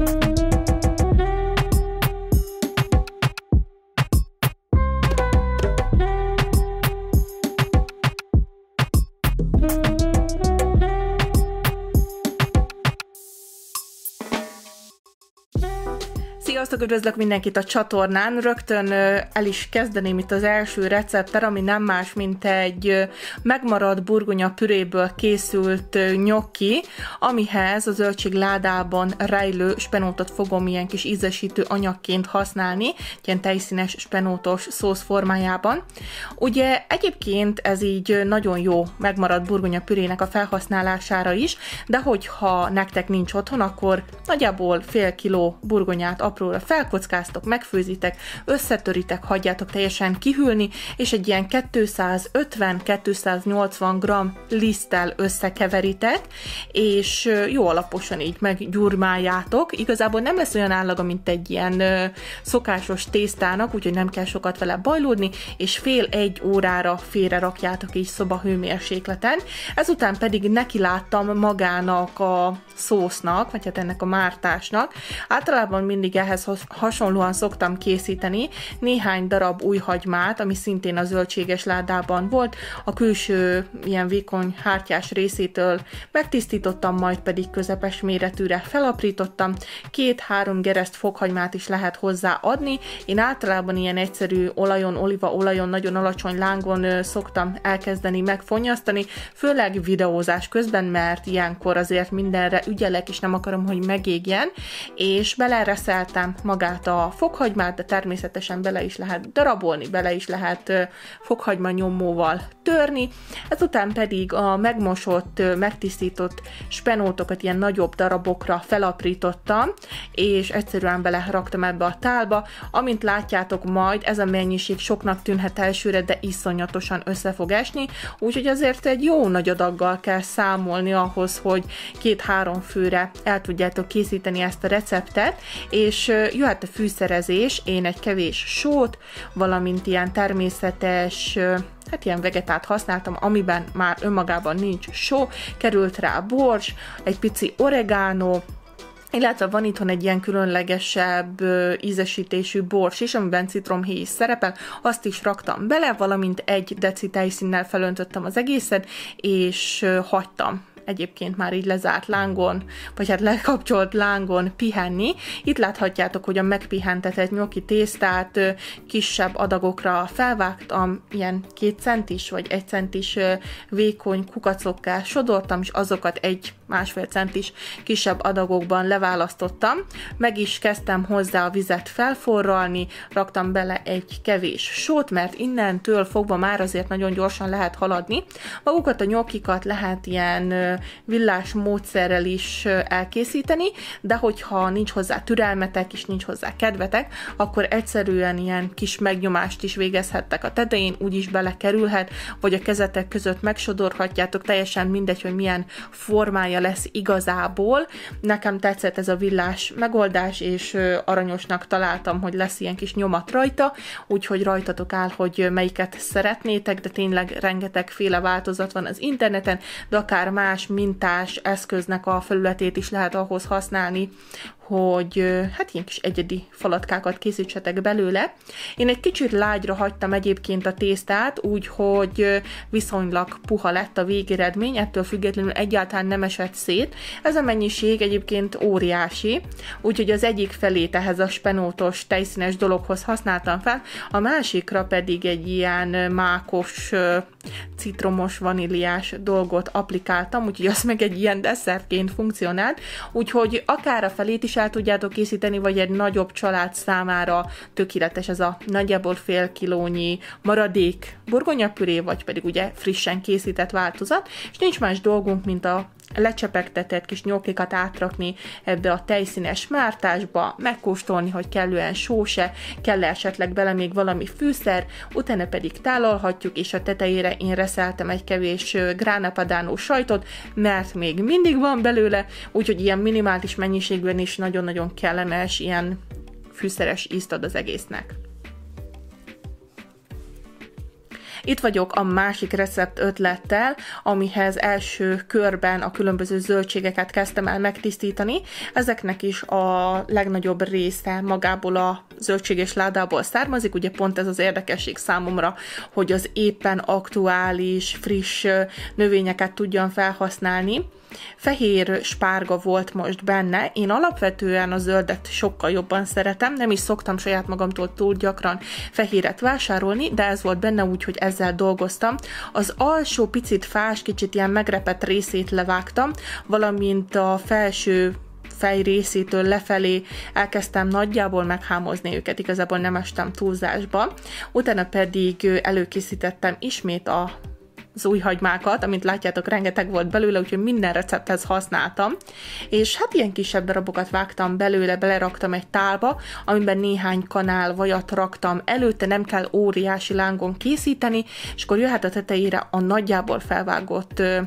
you Sziasztok, üdvözlök mindenkit a csatornán. Rögtön el is kezdeném itt az első receptet, ami nem más, mint egy megmaradt burgonya püréből készült nyoki, amihez a zöldségládában rejlő spenótot fogom ilyen kis ízesítő anyagként használni, ilyen tejszínes spenótos szósz formájában. Ugye egyébként ez így nagyon jó megmaradt burgonya pürének a felhasználására is, de hogyha nektek nincs otthon, akkor nagyjából fél kiló burgonyát apróra felkockáztok, megfőzitek, összetöritek, hagyjátok teljesen kihűlni, és egy ilyen 250-280 g liszttel összekeveritek, és jó alaposan így meggyurmáljátok. Igazából nem lesz olyan állaga, mint egy ilyen szokásos tésztának, úgyhogy nem kell sokat vele bajlódni, és fél egy órára félre rakjátok így szoba hőmérsékleten. Ezután pedig neki láttam magának a szósznak, vagy hát ennek a mártásnak. Általában mindig ehhez hagymáshoz hasonlóan szoktam készíteni néhány darab új hagymát, ami szintén a zöldséges ládában volt, a külső ilyen vékony hártyás részétől megtisztítottam, majd pedig közepes méretűre felaprítottam, két-három gereszt fokhagymát is lehet hozzá adni, én általában ilyen egyszerű olajon, oliva olajon nagyon alacsony lángon szoktam elkezdeni megfonyasztani, főleg videózás közben, mert ilyenkor azért mindenre ügyelek, és nem akarom, hogy megégjen, és belereszeltem magát a fokhagymát, de természetesen bele is lehet darabolni, bele is lehet fokhagyma nyomóval törni, ezután pedig a megmosott, megtisztított spenótokat ilyen nagyobb darabokra felaprítottam, és egyszerűen beleraktam ebbe a tálba, amint látjátok majd, ez a mennyiség soknak tűnhet elsőre, de iszonyatosan össze fog esni, úgyhogy azért egy jó nagy adaggal kell számolni ahhoz, hogy két-három főre el tudjátok készíteni ezt a receptet, és jöhet a fűszerezés, én egy kevés sót, valamint ilyen természetes hát ilyen vegetát használtam, amiben már önmagában nincs só, került rá bors, egy pici oregano, illetve van itthon egy ilyen különlegesebb ízesítésű bors is, amiben citromhéj is szerepel, azt is raktam bele, valamint egy deci tejszínnel felöntöttem az egészet, és hagytam egyébként már így lezárt lángon, vagy hát lekapcsolt lángon pihenni. Itt láthatjátok, hogy a megpihentetett nyoki tésztát kisebb adagokra felvágtam, ilyen két centis vagy egy centis vékony kukacokká sodortam, és azokat egy másfél centis kisebb adagokban leválasztottam. Meg is kezdtem hozzá a vizet felforralni, raktam bele egy kevés sót, mert innentől fogva már azért nagyon gyorsan lehet haladni. Magukat a nyokikat lehet ilyen villás módszerrel is elkészíteni, de hogyha nincs hozzá türelmetek és nincs hozzá kedvetek, akkor egyszerűen ilyen kis megnyomást is végezhettek a tetején, úgyis belekerülhet, vagy a kezetek között megsodorhatjátok, teljesen mindegy, hogy milyen formája lesz igazából. Nekem tetszett ez a villás megoldás, és aranyosnak találtam, hogy lesz ilyen kis nyomat rajta, úgyhogy rajtatok áll, hogy melyiket szeretnétek, de tényleg rengetegféle változat van az interneten, de akár más mintás eszköznek a felületét is lehet ahhoz használni, hogy hát ilyen kis egyedi falatkákat készítsetek belőle. Én egy kicsit lágyra hagytam egyébként a tésztát, úgyhogy viszonylag puha lett a végeredmény, ettől függetlenül egyáltalán nem esett szét. Ez a mennyiség egyébként óriási, úgyhogy az egyik felét ehhez a spenótos tejszínes dologhoz használtam fel, a másikra pedig egy ilyen mákos citromos, vaníliás dolgot applikáltam, úgyhogy az meg egy ilyen desszertként funkcionált, úgyhogy akár a felét is el tudjátok készíteni, vagy egy nagyobb család számára tökéletes ez a nagyjából fél kilónyi maradék burgonyapüré, vagy pedig ugye frissen készített változat, és nincs más dolgunk, mint a lecsepegtetett kis nyókikat átrakni ebbe a tejszínes mártásba, megkóstolni, hogy kellően sóse, kell esetleg bele még valami fűszer, utána pedig tálalhatjuk, és a tetejére én reszeltem egy kevés gránapadánó sajtot, mert még mindig van belőle, úgyhogy ilyen minimális mennyiségben is nagyon-nagyon kellemes, ilyen fűszeres ízt ad az egésznek. Itt vagyok a másik recept ötlettel, amihez első körben a különböző zöldségeket kezdtem el megtisztítani. Ezeknek is a legnagyobb része magából a zöldséges ládából származik, ugye pont ez az érdekesség számomra, hogy az éppen aktuális, friss növényeket tudjam felhasználni. Fehér spárga volt most benne, én alapvetően a zöldet sokkal jobban szeretem, nem is szoktam saját magamtól túl gyakran fehéret vásárolni, de ez volt benne úgy, hogy ezzel dolgoztam. Az alsó picit fás, kicsit ilyen megrepet részét levágtam, valamint a felső fej részétől lefelé elkezdtem nagyjából meghámozni őket, igazából nem estem túlzásba. Utána pedig előkészítettem ismét a az új hagymákat, amint látjátok, rengeteg volt belőle, úgyhogy minden recepthez használtam. És hát ilyen kisebb darabokat vágtam belőle, beleraktam egy tálba, amiben néhány kanál vajat raktam. Előtte nem kell óriási lángon készíteni, és akkor jöhet a tetejére a nagyjából felvágott ö,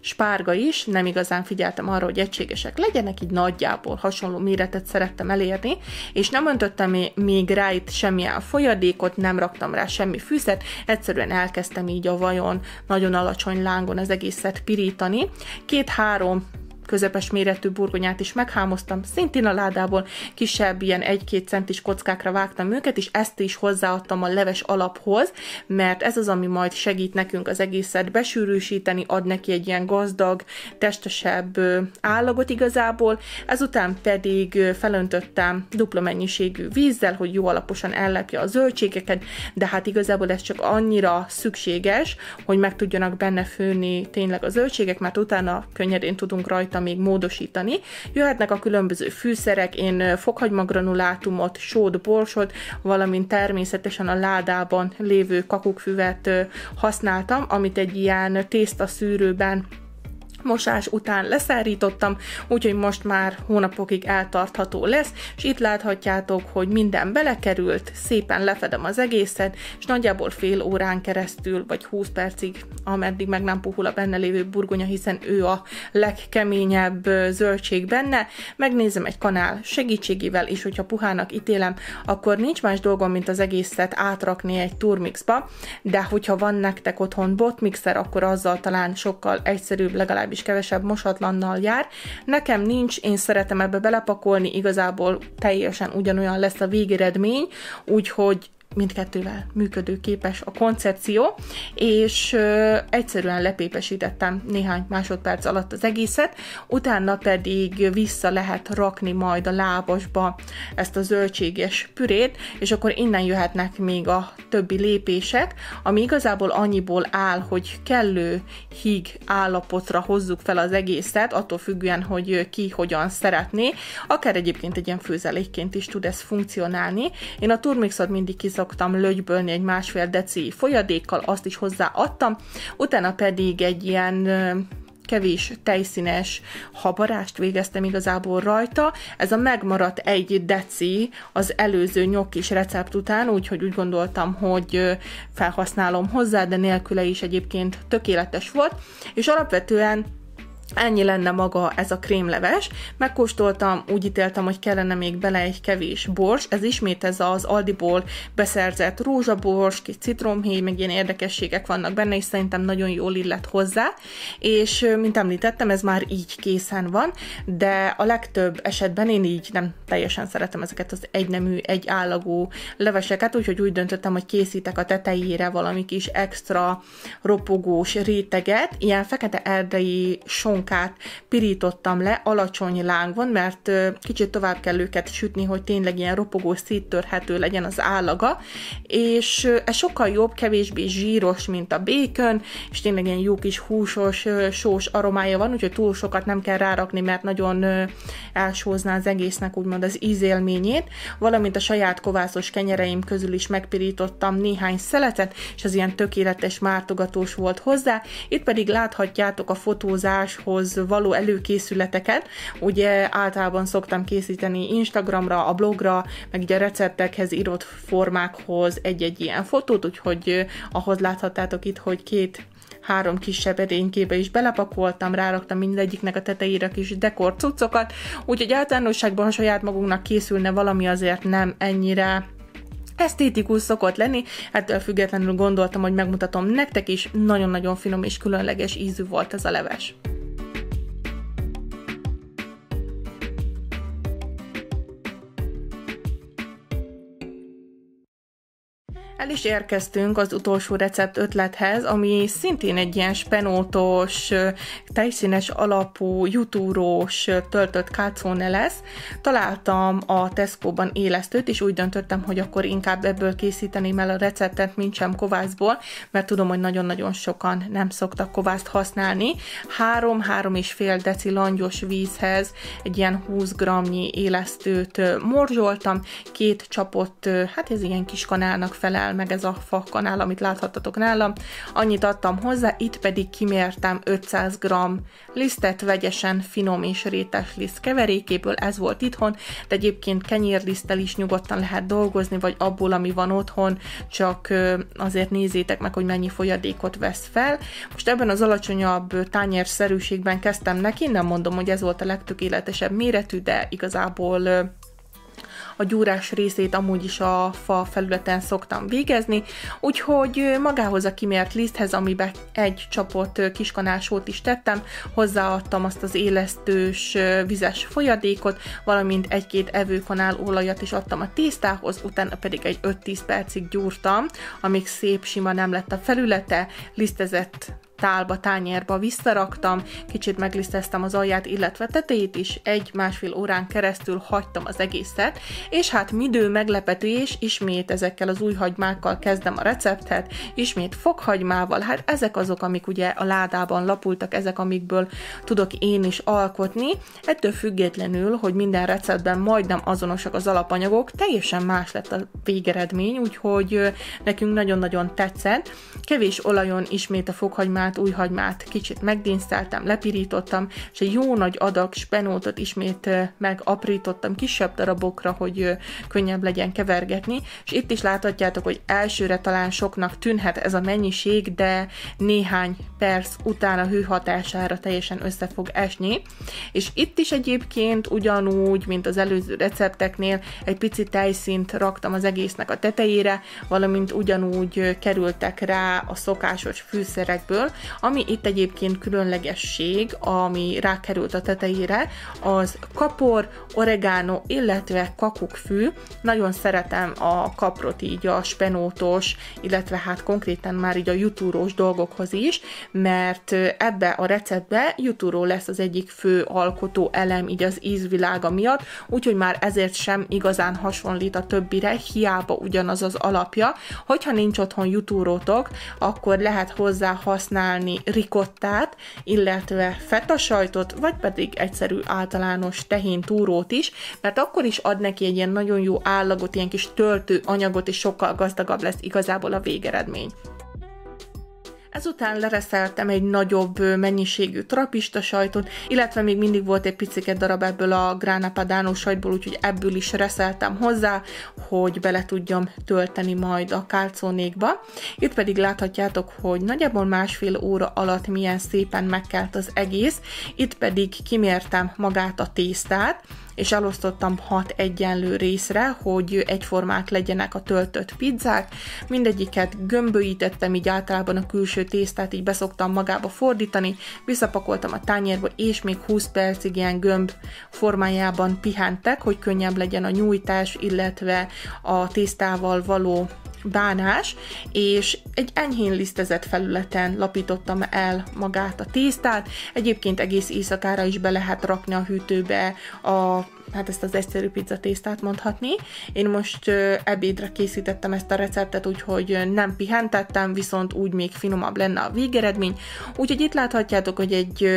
spárga is. Nem igazán figyeltem arra, hogy egységesek legyenek, így nagyjából hasonló méretet szerettem elérni, és nem öntöttem még rá itt semmilyen folyadékot, nem raktam rá semmi fűszert, egyszerűen elkezdtem így a vajon nagyon alacsony lángon az egészet pirítani. Két-három közepes méretű burgonyát is meghámoztam, szintén a ládából kisebb ilyen 1-2 centis kockákra vágtam őket, és ezt is hozzáadtam a leves alaphoz, mert ez az, ami majd segít nekünk az egészet besűrűsíteni, ad neki egy ilyen gazdag, testesebb állagot igazából, ezután pedig felöntöttem dupla mennyiségű vízzel, hogy jó alaposan ellepje a zöldségeket, de hát igazából ez csak annyira szükséges, hogy meg tudjanak benne főni tényleg a zöldségek, mert utána könnyedén tudunk rajta még módosítani. Jöhetnek a különböző fűszerek, én fokhagymagranulátumot, sót, borsot, valamint természetesen a ládában lévő kakukkfüvet használtam, amit egy ilyen szűrőben mosás után leszárítottam, úgyhogy most már hónapokig eltartható lesz, és itt láthatjátok, hogy minden belekerült, szépen lefedem az egészet, és nagyjából fél órán keresztül, vagy 20 percig, ameddig meg nem puhul a benne lévő burgonya, hiszen ő a legkeményebb zöldség benne, megnézem egy kanál segítségével, és hogyha puhának ítélem, akkor nincs más dolgom, mint az egészet átrakni egy turmixba, de hogyha van nektek otthon botmixer, akkor azzal talán sokkal egyszerűbb legalább legalábbis kevesebb mosatlannal jár. Nekem nincs, én szeretem ebbe belepakolni, igazából teljesen ugyanolyan lesz a végeredmény, úgyhogy mindkettővel működőképes a koncepció, és ö, egyszerűen lepépesítettem néhány másodperc alatt az egészet, utána pedig vissza lehet rakni majd a lábasba ezt a zöldséges pürét, és akkor innen jöhetnek még a többi lépések, ami igazából annyiból áll, hogy kellő híg állapotra hozzuk fel az egészet, attól függően, hogy ki hogyan szeretné, akár egyébként egy ilyen főzelékként is tud ez funkcionálni. Én a turmixot mindig kizártam szoktam lögybölni egy másfél deci folyadékkal, azt is hozzáadtam, utána pedig egy ilyen kevés tejszínes habarást végeztem igazából rajta. Ez a megmaradt egy deci az előző nyokis recept után, úgyhogy úgy gondoltam, hogy felhasználom hozzá, de nélküle is egyébként tökéletes volt, és alapvetően Ennyi lenne maga ez a krémleves. Megkóstoltam, úgy ítéltem, hogy kellene még bele egy kevés bors. Ez ismét ez az Aldiból beszerzett rózsabors, kis citromhéj, meg ilyen érdekességek vannak benne, és szerintem nagyon jól illet hozzá. És mint említettem, ez már így készen van, de a legtöbb esetben én így nem teljesen szeretem ezeket az egynemű, egyállagú leveseket, úgyhogy úgy döntöttem, hogy készítek a tetejére valami kis extra ropogós réteget, ilyen fekete erdei son krumplunkát pirítottam le alacsony lángon, mert kicsit tovább kell őket sütni, hogy tényleg ilyen ropogó, széttörhető legyen az állaga, és ez sokkal jobb, kevésbé zsíros, mint a békön, és tényleg ilyen jó kis húsos, sós aromája van, úgyhogy túl sokat nem kell rárakni, mert nagyon elsózná az egésznek úgymond az ízélményét, valamint a saját kovászos kenyereim közül is megpirítottam néhány szeletet, és az ilyen tökéletes mártogatós volt hozzá. Itt pedig láthatjátok a fotózás, munkához való előkészületeket. Ugye általában szoktam készíteni Instagramra, a blogra, meg ugye a receptekhez írott formákhoz egy-egy ilyen fotót, úgyhogy ahhoz láthatátok itt, hogy két három kisebb edénykébe is belepakoltam, ráraktam mindegyiknek a tetejére kis dekor cuccokat, úgyhogy általánosságban ha saját magunknak készülne valami azért nem ennyire esztétikus szokott lenni, ettől függetlenül gondoltam, hogy megmutatom nektek is, nagyon-nagyon finom és különleges ízű volt ez a leves. El is érkeztünk az utolsó recept ötlethez, ami szintén egy ilyen spenótos, tejszínes alapú, jutúrós, töltött kácóne lesz. Találtam a Tesco-ban élesztőt, és úgy döntöttem, hogy akkor inkább ebből készíteném el a receptet, mint sem kovászból, mert tudom, hogy nagyon-nagyon sokan nem szoktak kovászt használni. 3 35 és fél deci langyos vízhez egy ilyen 20 g-nyi élesztőt morzsoltam, két csapott, hát ez ilyen kis kanálnak felel áll meg ez a kanál, amit láthattatok nálam. Annyit adtam hozzá, itt pedig kimértem 500 g lisztet, vegyesen finom és rétes liszt keverékéből, ez volt itthon, de egyébként kenyérliszttel is nyugodtan lehet dolgozni, vagy abból, ami van otthon, csak azért nézzétek meg, hogy mennyi folyadékot vesz fel. Most ebben az alacsonyabb tányérszerűségben kezdtem neki, nem mondom, hogy ez volt a legtökéletesebb méretű, de igazából a gyúrás részét amúgy is a fa felületen szoktam végezni, úgyhogy magához a kimért liszthez, amiben egy csapot kiskanásót is tettem, hozzáadtam azt az élesztős vizes folyadékot, valamint egy-két evőkanál olajat is adtam a tésztához, utána pedig egy 5-10 percig gyúrtam, amíg szép sima nem lett a felülete, lisztezett tálba, tányérba visszaraktam, kicsit megliszteztem az alját, illetve tetejét is, egy-másfél órán keresztül hagytam az egészet, és hát midő meglepető és ismét ezekkel az új hagymákkal kezdem a receptet, ismét fokhagymával, hát ezek azok, amik ugye a ládában lapultak, ezek amikből tudok én is alkotni, ettől függetlenül, hogy minden receptben majdnem azonosak az alapanyagok, teljesen más lett a végeredmény, úgyhogy nekünk nagyon-nagyon tetszett. Kevés olajon ismét a fokhagymát hagymát, új hagymát kicsit megdínszáltam, lepirítottam, és egy jó nagy adag spenótot ismét megaprítottam kisebb darabokra, hogy könnyebb legyen kevergetni, és itt is láthatjátok, hogy elsőre talán soknak tűnhet ez a mennyiség, de néhány perc után a hő hatására teljesen össze fog esni, és itt is egyébként ugyanúgy, mint az előző recepteknél, egy pici tejszint raktam az egésznek a tetejére, valamint ugyanúgy kerültek rá a szokásos fűszerekből, ami itt egyébként különlegesség, ami rákerült a tetejére, az kapor, oregano, illetve kakukkfű. Nagyon szeretem a kaprot így a spenótos, illetve hát konkrétan már így a jutúrós dolgokhoz is, mert ebbe a receptbe jutúró lesz az egyik fő alkotó elem így az ízvilága miatt, úgyhogy már ezért sem igazán hasonlít a többire, hiába ugyanaz az alapja. Hogyha nincs otthon jutúrótok, akkor lehet hozzá használni csinálni rikottát, illetve feta sajtot, vagy pedig egyszerű általános tehén túrót is, mert akkor is ad neki egy ilyen nagyon jó állagot, ilyen kis töltő anyagot, és sokkal gazdagabb lesz igazából a végeredmény. Ezután lereszeltem egy nagyobb mennyiségű trapista sajtot, illetve még mindig volt egy picike darab ebből a padano sajtból, úgyhogy ebből is reszeltem hozzá, hogy bele tudjam tölteni majd a kálcónékba. Itt pedig láthatjátok, hogy nagyjából másfél óra alatt milyen szépen megkelt az egész, itt pedig kimértem magát a tésztát, és elosztottam hat egyenlő részre, hogy egyformák legyenek a töltött pizzák, mindegyiket gömbölyítettem, így általában a külső tésztát így beszoktam magába fordítani, visszapakoltam a tányérba, és még 20 percig ilyen gömb formájában pihentek, hogy könnyebb legyen a nyújtás, illetve a tésztával való bánás, és egy enyhén lisztezett felületen lapítottam el magát a tésztát. Egyébként egész éjszakára is be lehet rakni a hűtőbe a hát ezt az egyszerű pizza tésztát mondhatni. Én most ebédre készítettem ezt a receptet, úgyhogy nem pihentettem, viszont úgy még finomabb lenne a végeredmény. Úgyhogy itt láthatjátok, hogy egy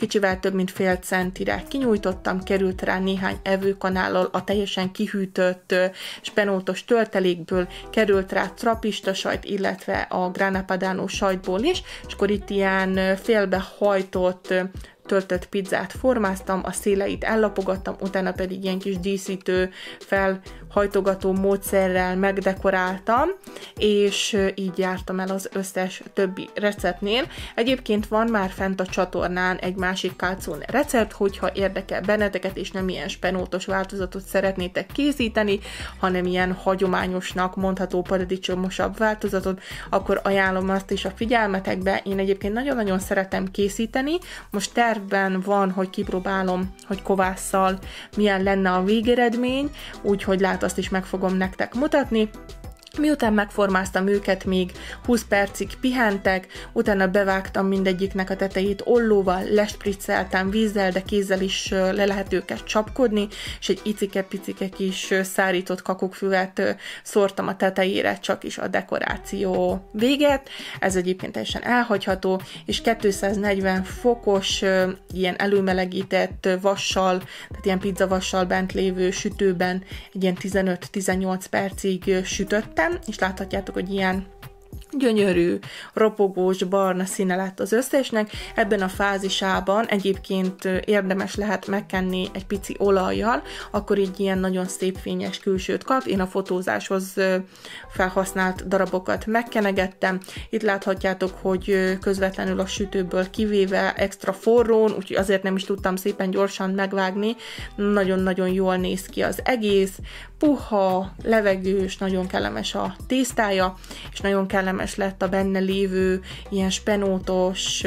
Kicsivel több mint fél centire kinyújtottam, került rá néhány evőkanállal a teljesen kihűtött spenótos töltelékből, került rá trapista sajt, illetve a gránapadánó sajtból is, és akkor itt ilyen félbehajtott töltött pizzát formáztam, a széleit ellapogattam, utána pedig ilyen kis díszítő, felhajtogató módszerrel megdekoráltam, és így jártam el az összes többi receptnél. Egyébként van már fent a csatornán egy másik kácone recept, hogyha érdekel benneteket, és nem ilyen spenótos változatot szeretnétek készíteni, hanem ilyen hagyományosnak mondható paradicsomosabb változatot, akkor ajánlom azt is a figyelmetekbe. Én egyébként nagyon-nagyon szeretem készíteni, most terv tervben van, hogy kipróbálom, hogy kovásszal milyen lenne a végeredmény, úgyhogy lát azt is meg fogom nektek mutatni. Miután megformáztam őket, még 20 percig pihentek, utána bevágtam mindegyiknek a tetejét ollóval, lespricceltem vízzel, de kézzel is le lehet őket csapkodni, és egy icike-picike kis szárított kakukkfüvet szórtam a tetejére, csak is a dekoráció véget. Ez egyébként teljesen elhagyható, és 240 fokos, ilyen előmelegített vassal, tehát ilyen pizzavassal bent lévő sütőben egy ilyen 15-18 percig sütöttem, szerintem, és láthatjátok, hogy ilyen gyönyörű, ropogós, barna színe lett az összesnek. Ebben a fázisában egyébként érdemes lehet megkenni egy pici olajjal, akkor így ilyen nagyon szép fényes külsőt kap. Én a fotózáshoz felhasznált darabokat megkenegettem. Itt láthatjátok, hogy közvetlenül a sütőből kivéve extra forrón, úgyhogy azért nem is tudtam szépen gyorsan megvágni. Nagyon-nagyon jól néz ki az egész, puha, levegős, nagyon kellemes a tésztája, és nagyon kellemes értelmes lett a benne lévő ilyen spenótos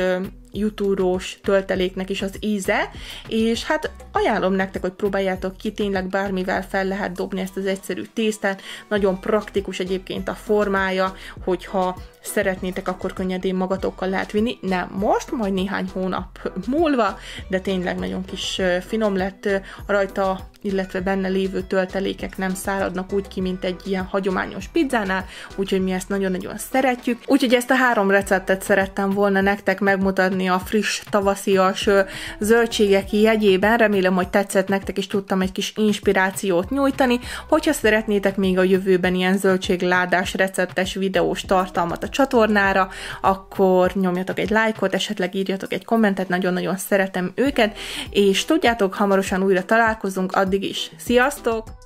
jutúrós tölteléknek is az íze, és hát ajánlom nektek, hogy próbáljátok ki, tényleg bármivel fel lehet dobni ezt az egyszerű tésztát, nagyon praktikus egyébként a formája, hogyha szeretnétek, akkor könnyedén magatokkal lehet vinni, nem most, majd néhány hónap múlva, de tényleg nagyon kis finom lett rajta, illetve benne lévő töltelékek nem száradnak úgy ki, mint egy ilyen hagyományos pizzánál, úgyhogy mi ezt nagyon-nagyon szeretjük. Úgyhogy ezt a három receptet szerettem volna nektek megmutatni tenni a friss tavaszias zöldségek jegyében. Remélem, hogy tetszett nektek, és tudtam egy kis inspirációt nyújtani. Hogyha szeretnétek még a jövőben ilyen zöldségládás receptes videós tartalmat a csatornára, akkor nyomjatok egy lájkot, esetleg írjatok egy kommentet, nagyon-nagyon szeretem őket, és tudjátok, hamarosan újra találkozunk, addig is. Sziasztok!